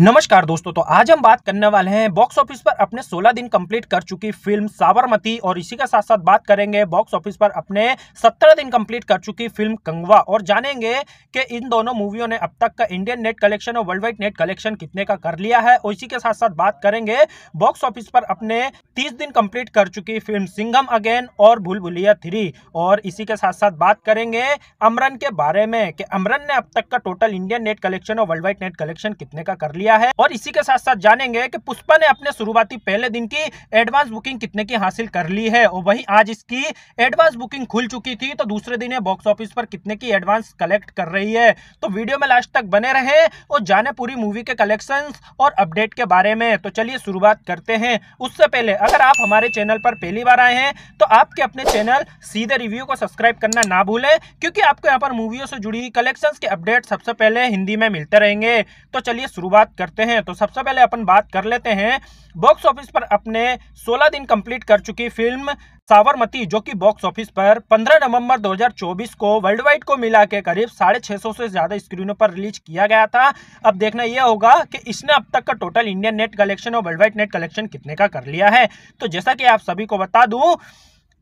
नमस्कार दोस्तों तो आज हम बात करने वाले हैं बॉक्स ऑफिस पर अपने 16 दिन कंप्लीट कर चुकी फिल्म साबरमती और इसी के साथ साथ बात करेंगे बॉक्स ऑफिस पर अपने 17 दिन कंप्लीट कर चुकी फिल्म कंगवा और जानेंगे कि इन दोनों मूवियों ने अब तक का इंडियन नेट कलेक्शन और वर्ल्ड वाइड नेट कलेक्शन कितने का कर लिया है और इसी के साथ साथ बात करेंगे बॉक्स ऑफिस पर अपने तीस दिन कम्प्लीट कर चुकी फिल्म सिंगम अगेन और भूल भुलिया थ्री और इसी के साथ साथ बात करेंगे अमरन के बारे में कि अमरन ने अब तक का टोटल इंडियन नेट कलेक्शन और वर्ल्ड वाइड नेट कलेक्शन कितने का कर लिया लिया है और इसी के साथ साथ जानेंगे कि पुष्पा ने अपने शुरुआती पहले दिन की एडवांस बुकिंग कितने की हासिल कर ली है और वही आज इसकी एडवांस बुकिंग खुल चुकी थी तो दूसरे दिन बॉक्स ऑफिस पर कितने की एडवांस कलेक्ट कर रही है तो वीडियो में लास्ट तक बने रहे और जाने पूरी मूवी के कलेक्शन और अपडेट के बारे में तो चलिए शुरुआत करते हैं उससे पहले अगर आप हमारे चैनल पर पहली बार आए हैं तो आपके अपने चैनल सीधे रिव्यू को सब्सक्राइब करना ना भूलें क्योंकि आपको यहाँ पर मूवियों से जुड़ी कलेक्शंस के अपडेट सबसे पहले हिंदी में मिलते रहेंगे तो चलिए शुरुआत करते हैं तो सबसे पहले अपन बात कर लेते हैं बॉक्स ऑफिस पर अपने 16 दिन कंप्लीट कर चुकी फिल्म सावरमती जो कि बॉक्स ऑफिस पर 15 नवंबर 2024 को वर्ल्ड वाइड को मिला के करीब साढ़े छः से ज़्यादा स्क्रीनों पर रिलीज किया गया था अब देखना यह होगा कि इसने अब तक का टोटल इंडियन नेट कलेक्शन और वर्ल्ड वाइड नेट कलेक्शन कितने का कर लिया है तो जैसा कि आप सभी को बता दूँ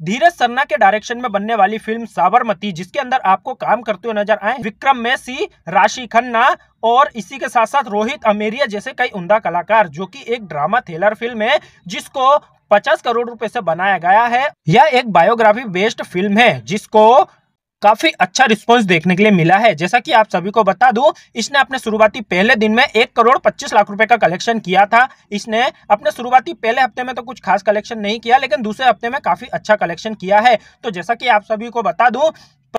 धीरज सरना के डायरेक्शन में बनने वाली फिल्म साबरमती जिसके अंदर आपको काम करते हुए नजर आए विक्रम मेसी राशि खन्ना और इसी के साथ साथ रोहित अमेरिया जैसे कई उमदा कलाकार जो कि एक ड्रामा थ्रिलर फिल्म है जिसको 50 करोड़ रुपए से बनाया गया है यह एक बायोग्राफी बेस्ड फिल्म है जिसको काफी अच्छा रिस्पॉन्स देखने के लिए मिला है जैसा कि आप सभी को बता दूं इसने अपने शुरुआती पहले दिन में एक करोड़ पच्चीस लाख रुपए का कलेक्शन किया था इसने अपने शुरुआती पहले हफ्ते में तो कुछ खास कलेक्शन नहीं किया लेकिन दूसरे हफ्ते में काफी अच्छा कलेक्शन किया है तो जैसा कि आप सभी को बता दूं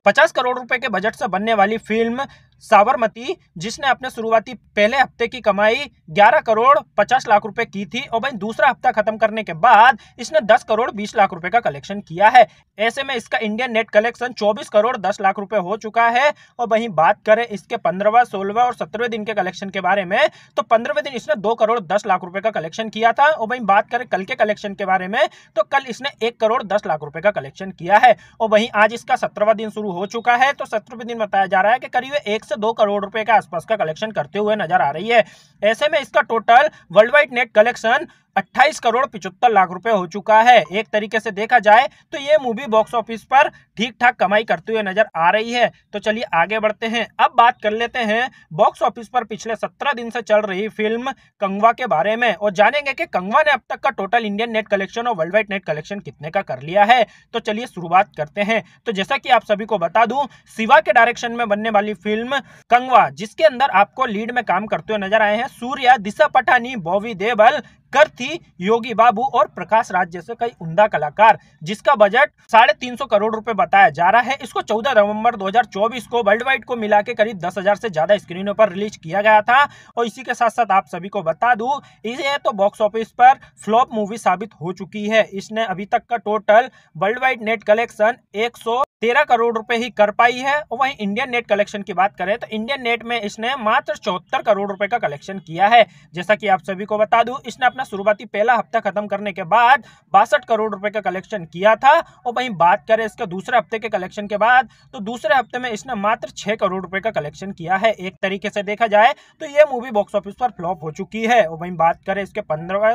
पचास करोड़ रुपए के बजट से बनने वाली फिल्म साबरमती जिसने अपने शुरुआती पहले हफ्ते की कमाई 11 करोड़ 50 लाख रुपए की थी और भाई दूसरा हफ्ता खत्म करने के बाद इसने 10 करोड़ 20 लाख रुपए का कलेक्शन किया है ऐसे में इसका Indian net collection 24 crore 10 lakh रुपए हो चुका है और वहीं बात करें इसके पंद्रहवा सोलहवा और सत्रहवें दिन के कलेक्शन के बारे में तो पंद्रहवें दिन इसने दो करोड़ दस लाख रुपए का कलेक्शन किया था और वही बात करें कल के कलेक्शन के बारे में तो कल इसने एक करोड़ दस लाख रुपए का कलेक्शन किया है और वहीं आज इसका सत्रहवा दिन शुरू हो चुका है तो सत्र बताया जा रहा है कि करीब एक से दो करोड़ रुपए के आसपास का कलेक्शन करते हुए नजर आ रही है ऐसे में इसका total world wide net collection अट्ठाईस करोड़ पिछहत्तर लाख रुपए हो चुका है एक तरीके से देखा जाए तो ये मूवी बॉक्स ऑफिस पर ठीक ठाक कमाई करते हुए नजर आ रही है तो चलिए आगे बढ़ते हैं अब बात कर लेते हैं बॉक्स ऑफिस पर पिछले सत्रह दिन से चल रही फिल्म कंगवा के बारे में और जानेंगे कि कंगवा ने अब तक का टोटल इंडियन नेट कलेक्शन और वर्ल्ड वाइड नेट कलेक्शन कितने का कर लिया है तो चलिए शुरुआत करते हैं तो जैसा कि आप सभी को बता दूं शिवा के डायरेक्शन में बनने वाली फिल्म कंगवा जिसके अंदर आपको लीड में काम करते हुए नजर आए हैं सूर्या दिशा पठानी बॉवी देवल कर थी योगी बाबू और प्रकाश राज जैसे कई उमदा कलाकार जिसका बजट साढ़े तीन सौ करोड़ रुपए बताया जा रहा है इसको 14 नवंबर 2024 को वर्ल्ड वाइड को मिला के करीब दस हजार से ज्यादा स्क्रीनों पर रिलीज किया गया था और इसी के साथ साथ आप सभी को बता दू इसे तो बॉक्स ऑफिस पर फ्लॉप मूवी साबित हो चुकी है इसने अभी तक का total world wide net collection एक तेरह करोड़ रुपए ही कर पाई है और वहीं इंडियन नेट कलेक्शन की बात करें तो इंडियन नेट में इसने मात्र चौहत्तर करोड़ रुपए का कलेक्शन किया है जैसा कि आप सभी को बता दूं इसने अपना शुरुआती पहला हफ्ता खत्म करने के बाद बासठ करोड़ रुपए का कलेक्शन किया था और वहीं बात करें इसके दूसरे हफ्ते के कलेक्शन के बाद तो दूसरे हफ्ते में इसने मात्र छह करोड़ रुपए का कलेक्शन किया है एक तरीके से देखा जाए तो ये मूवी बॉक्स ऑफिस पर फ्लॉप हो चुकी है और वहीं बात करें इसके पंद्रह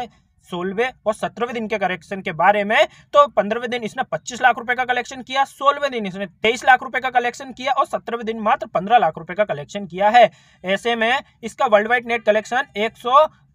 सोलवे और सत्रहवें दिन के कलेक्शन के बारे में तो पंद्रहवें दिन इसने पच्चीस लाख रुपए का कलेक्शन किया सोलवे दिन इसने तेईस लाख रुपए का कलेक्शन किया और सत्रहवें दिन मात्र पंद्रह लाख रुपए का कलेक्शन किया है ऐसे में इसका वर्ल्ड वाइड नेट कलेक्शन एक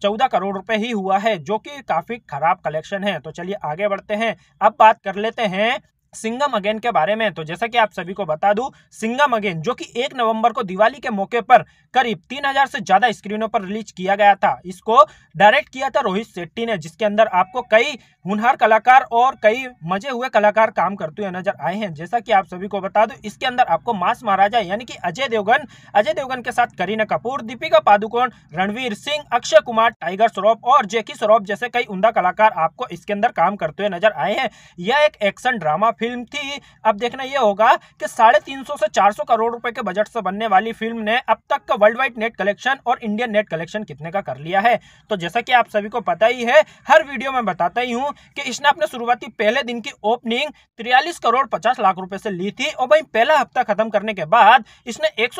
चौदह करोड़ रुपए ही हुआ है जो कि काफी खराब कलेक्शन है तो चलिए आगे बढ़ते हैं अब बात कर लेते हैं सिंगम अगेन के बारे में तो जैसा कि आप सभी को बता दूं सिंगम अगेन जो कि एक नवंबर को दिवाली के मौके पर करीब 3000 से ज्यादा स्क्रीनों पर रिलीज किया गया था इसको डायरेक्ट किया था रोहित शेट्टी ने जिसके अंदर आपको कई हुनहार कलाकार और कई मजे हुए कलाकार काम करते हुए नजर आए हैं जैसा कि आप सभी को बता दू इसके अंदर आपको मास महाराजा यानी कि अजय देवगन अजय देवगन के साथ करीना कपूर दीपिका पादुकोण रणवीर सिंह अक्षय कुमार टाइगर श्रॉफ और जेकी श्रॉफ जैसे कई उमदा कलाकार आपको इसके अंदर काम करते हुए नजर आए हैं यह एक एक्शन ड्रामा फिल्म थी अब देखना यह होगा कि साढ़े तीन सौ से चार सौ करोड़ रुपए के बजट से बनने वाली फिल्म ने अब तक का वर्ल्ड वाइड नेट कलेक्शन और इंडियन नेट कलेक्शन कितने का कर लिया है तो जैसा कि आप सभी को पता ही है हर वीडियो में बताता ही हूँ कि इसने अपने शुरुआती पहले दिन की ओपनिंग तिरयालीस करोड़ पचास लाख रुपए से ली थी और भाई पहला हफ्ता खत्म करने के बाद इसने एक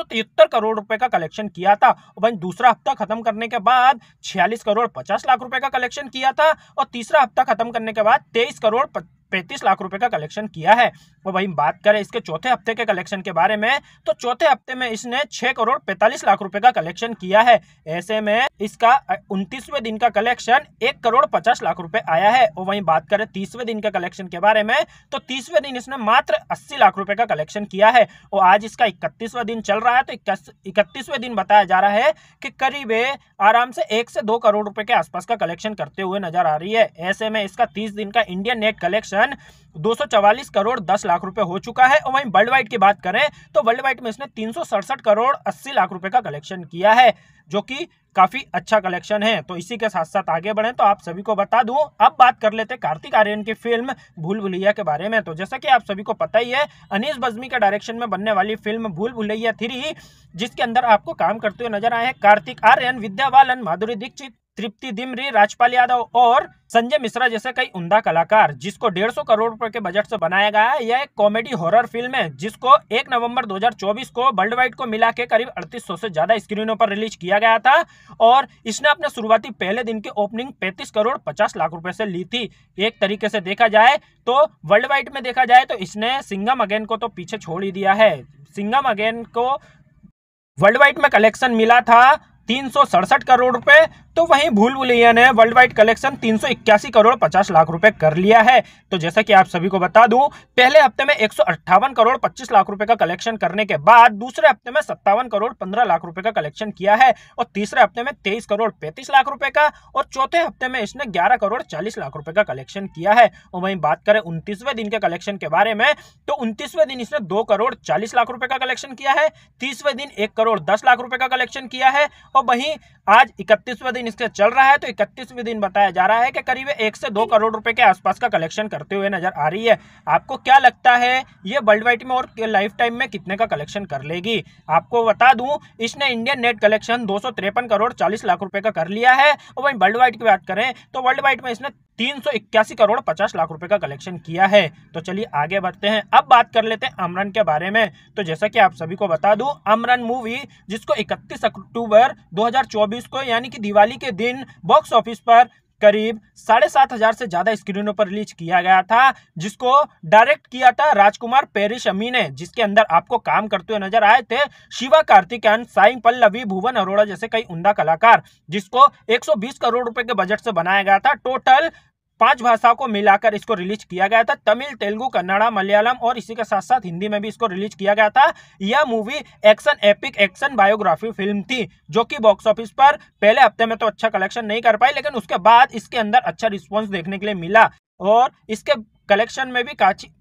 करोड़ रुपए का कलेक्शन किया था और भाई दूसरा हफ्ता खत्म करने के बाद छियालीस करोड़ पचास लाख रुपए का कलेक्शन किया था और तीसरा हफ्ता खत्म करने के बाद तेईस करोड़ पैंतीस लाख रुपए का कलेक्शन किया है और वही बात करें इसके चौथे हफ्ते के कलेक्शन के बारे में तो चौथे हफ्ते में इसने छह करोड़ पैंतालीस लाख रुपए का कलेक्शन किया है ऐसे में इसका उन्तीसवे दिन का कलेक्शन एक करोड़ पचास लाख रुपए आया है और वही बात करें तीसवे दिन के कलेक्शन के बारे में तो तीसवें दिन इसने मात्र अस्सी लाख रुपए का कलेक्शन किया है और आज इसका इकतीसवा दिन चल रहा है तो इकतीसवें दिन बताया जा रहा है कि करीब आराम से एक से दो करोड़ रुपए के आसपास का कलेक्शन करते हुए नजर आ रही है ऐसे में इसका तीस दिन का Indian net collection transaction 244 crore 10 lakh रुपए हो चुका है और वहीं वर्ल्ड वाइड की बात करें तो वर्ल्ड वाइड में इसने तीन करोड़ अस्सी लाख रुपए का कलेक्शन किया है जो कि काफी अच्छा कलेक्शन है तो इसी के साथ साथ आगे बढ़े तो आप सभी को बता दूं अब बात कर लेते कार्तिक आर्यन की फिल्म भूल भुलैया के बारे में तो जैसा कि आप सभी को पता ही है अनिश बजमी के डायरेक्शन में बनने वाली फिल्म भूल भुलैया थ्री जिसके अंदर आपको काम करते हुए नजर आए हैं कार्तिक आर्यन विद्या बालन माधुरी दीक्षित तृप्ति दिमरी राजपाल यादव और संजय मिश्रा जैसे कई उमदा कलाकार जिसको 150 करोड़ रुपए के बजट से बनाया गया है यह एक कॉमेडी हॉरर फिल्म है जिसको 1 नवंबर 2024 को वर्ल्ड वाइड को मिला के करीब 3800 से ज्यादा स्क्रीनों पर रिलीज किया गया था और इसने अपने शुरुआती पहले दिन की ओपनिंग पैंतीस करोड़ पचास लाख रूपये से ली थी एक तरीके से देखा जाए तो वर्ल्ड वाइड में देखा जाए तो इसने सिंगम अगेन को तो पीछे छोड़ ही दिया है सिंगम अगेन को वर्ल्ड वाइड में कलेक्शन मिला था तीन करोड़ रुपए तो वहीं भूल भुलैया ने वर्ल्ड वाइड कलेक्शन तीन करोड़ 50 लाख रुपए कर लिया है तो जैसा कि आप सभी को बता दूं पहले हफ्ते में एक करोड़ 25 लाख रुपए का कलेक्शन करने के बाद दूसरे हफ्ते में सत्तावन करोड़ 15 लाख रुपए का कलेक्शन किया है और तीसरे हफ्ते में तेईस करोड़ पैंतीस लाख रुपए का और चौथे हफ्ते में इसने ग्यारह करोड़ चालीस लाख रुपए का कलेक्शन किया है और वही बात करें उन्तीसवे दिन के कलेक्शन के बारे में तो उन्तीसवे दिन इसने दो करोड़ चालीस लाख रुपए का कलेक्शन किया है तीसवे दिन एक करोड़ दस लाख रुपए का कलेक्शन किया है और तो वहीं आज इकतीसवें दिन इसका चल रहा है तो इकतीसवें दिन बताया जा रहा है कि करीब एक से दो करोड़ रुपए के आसपास का कलेक्शन करते हुए नजर आ रही है आपको क्या लगता है ये वर्ल्ड वाइड में और लाइफ टाइम में कितने का कलेक्शन कर लेगी आपको बता दूं इसने इंडियन नेट कलेक्शन दो करोड़ चालीस लाख रुपए का कर लिया है और वहीं वर्ल्ड वाइड की बात करें तो वर्ल्ड वाइड में इसने तीन करोड़ पचास लाख रुपए का कलेक्शन किया है तो चलिए आगे बढ़ते हैं अब बात कर लेते हैं अमरन के बारे में तो जैसा कि आप सभी को बता दूं अमरन मूवी जिसको 31 अक्टूबर 2024 को यानी कि दिवाली के दिन बॉक्स ऑफिस पर करीब साढ़े सात हजार से ज्यादा स्क्रीनों पर रिलीज किया गया था जिसको डायरेक्ट किया था राजकुमार पेरिस अमी ने जिसके अंदर आपको काम करते हुए नजर आए थे शिवा कार्तिकेयन साई पल्लवी भुवन अरोड़ा जैसे कई उमदा कलाकार जिसको 120 करोड़ रुपए के बजट से बनाया गया था टोटल पांच भाषाओं को मिलाकर इसको रिलीज किया गया था तमिल तेलुगु कन्नड़ा मलयालम और इसी के साथ साथ हिंदी में भी इसको रिलीज किया गया था यह movie action epic action biography film थी जो कि बॉक्स ऑफिस पर पहले हफ्ते में तो अच्छा कलेक्शन नहीं कर पाई लेकिन उसके बाद इसके अंदर अच्छा रिस्पॉन्स देखने के लिए मिला और इसके कलेक्शन में भी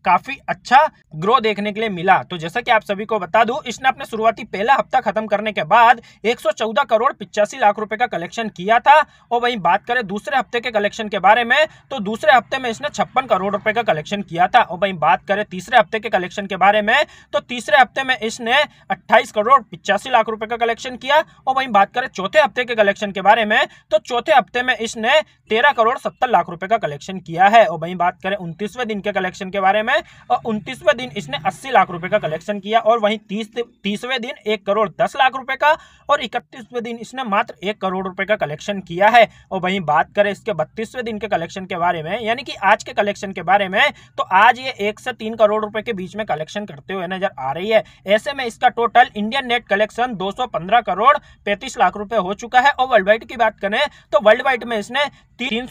काफी अच्छा ग्रो देखने के लिए मिला तो जैसा कि आप सभी को बता दूं इसने अपने शुरुआती पहला हफ्ता खत्म करने के बाद 114 करोड़ पिचासी लाख रुपए का कलेक्शन किया था और वहीं बात करें दूसरे हफ्ते के कलेक्शन के बारे में तो दूसरे हफ्ते में इसने छप्पन करोड़ रुपए का कलेक्शन किया था और वही बात करें तीसरे हफ्ते के कलेक्शन के बारे में तो तीसरे हफ्ते में इसने अट्ठाईस करोड़ पिचासी लाख रुपए का कलेक्शन किया और वही बात करें चौथे हफ्ते के कलेक्शन के बारे में तो चौथे हफ्ते में इसने तेरह करोड़ सत्तर लाख रुपए का कलेक्शन किया है और वही बात करें उन्तीस उनतीसवें दिन के कलेक्शन के बारे में और उनतीसवें दिन इसने अस्सी लाख रुपए का कलेक्शन किया और वहीं तीस तीसवें दिन एक करोड़ दस लाख रुपए का और इकतीसवें दिन इसने मात्र एक करोड़ रुपए का कलेक्शन किया है और वहीं बात करें इसके बत्तीसवें दिन के कलेक्शन के बारे में यानी कि आज के कलेक्शन के बारे में तो आज ये एक से तीन करोड़ रुपए के बीच में कलेक्शन करते हुए नजर आ रही है ऐसे में इसका टोटल इंडियन नेट कलेक्शन दो करोड़ पैंतीस लाख रुपए हो चुका है और वर्ल्ड वाइड की बात करें तो वर्ल्ड वाइड में इसने तीन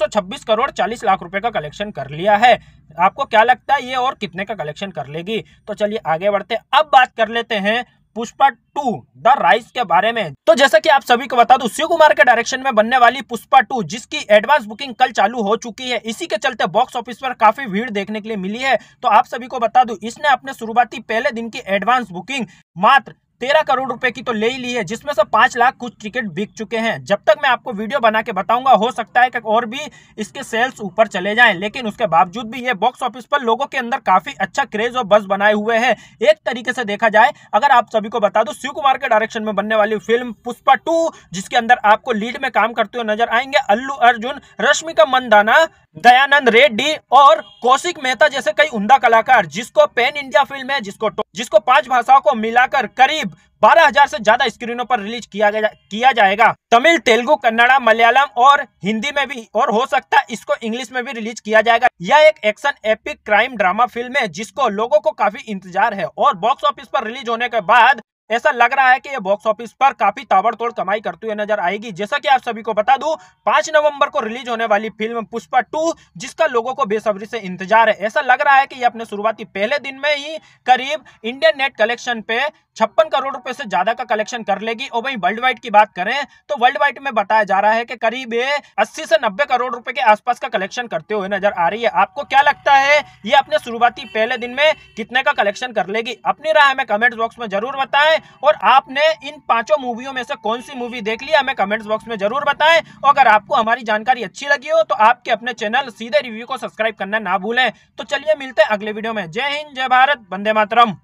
करोड़ चालीस लाख रुपए का कलेक्शन कर लिया है आपको क्या लगता है ये और कितने का कलेक्शन कर लेगी तो चलिए आगे बढ़ते अब बात कर लेते हैं पुष्पा टू द राइस के बारे में तो जैसा कि आप सभी को बता दू शिव कुमार के डायरेक्शन में बनने वाली पुष्पा टू जिसकी एडवांस बुकिंग कल चालू हो चुकी है इसी के चलते बॉक्स ऑफिस पर काफी भीड़ देखने के लिए मिली है तो आप सभी को बता दू इसने अपने शुरुआती पहले दिन की एडवांस बुकिंग मात्र तेरह करोड़ रुपए की तो ले ही ली है जिसमें से पांच लाख कुछ टिकट बिक चुके हैं जब तक मैं आपको वीडियो बना के बताऊंगा हो सकता है कि और भी इसके सेल्स ऊपर चले जाएं लेकिन उसके बावजूद भी ये बॉक्स ऑफिस पर लोगों के अंदर काफी अच्छा क्रेज और बस बनाए हुए है एक तरीके से देखा जाए अगर आप सभी को बता दो शिव कुमार के डायरेक्शन में बनने वाली फिल्म पुष्पा टू जिसके अंदर आपको लीड में काम करते हुए नजर आएंगे अल्लू अर्जुन रश्मिका मंदाना दयानंद रेड्डी और कौशिक मेहता जैसे कई उमदा कलाकार जिसको पेन इंडिया फिल्म है जिसको जिसको पांच भाषाओं को मिलाकर करीब बारह 12,000 से ज्यादा स्क्रीनों पर रिलीज किया गया किया जाएगा तमिल तेलुगु कन्नड़ा मलयालम और हिंदी में भी और हो सकता है इसको इंग्लिश में भी रिलीज किया जाएगा यह एक action epic crime drama film है जिसको लोगों को काफी इंतजार है और बॉक्स ऑफिस पर रिलीज होने के बाद ऐसा लग रहा है कि ये बॉक्स ऑफिस पर काफी ताबड़तोड़ कमाई करती हुई नजर आएगी जैसा कि आप सभी को बता दूं पांच नवंबर को रिलीज होने वाली फिल्म पुष्पा टू जिसका लोगों को बेसब्री से इंतजार है ऐसा लग रहा है कि ये अपने शुरुआती पहले दिन में ही करीब इंडियन नेट कलेक्शन पे छप्पन करोड़ रुपए से ज्यादा का कलेक्शन कर लेगी और वहीं वर्ल्ड वाइड की बात करें तो वर्ल्ड वाइड में बताया जा रहा है कि करीब अस्सी से नब्बे करोड़ रुपए के आसपास का कलेक्शन करते हुए नजर आ रही है आपको क्या लगता है ये अपने शुरुआती पहले दिन में कितने का कलेक्शन कर लेगी अपनी राय हमें कमेंट बॉक्स में जरूर बताए और आपने इन पांचों मूवियों में से कौन सी मूवी देख ली हमें कमेंट्स बॉक्स में जरूर बताए और अगर आपको हमारी जानकारी अच्छी लगी हो तो आपके अपने चैनल सीधे रिव्यू को सब्सक्राइब करना ना भूलें तो चलिए मिलते हैं अगले वीडियो में जय हिंद जय भारत वंदे मातरम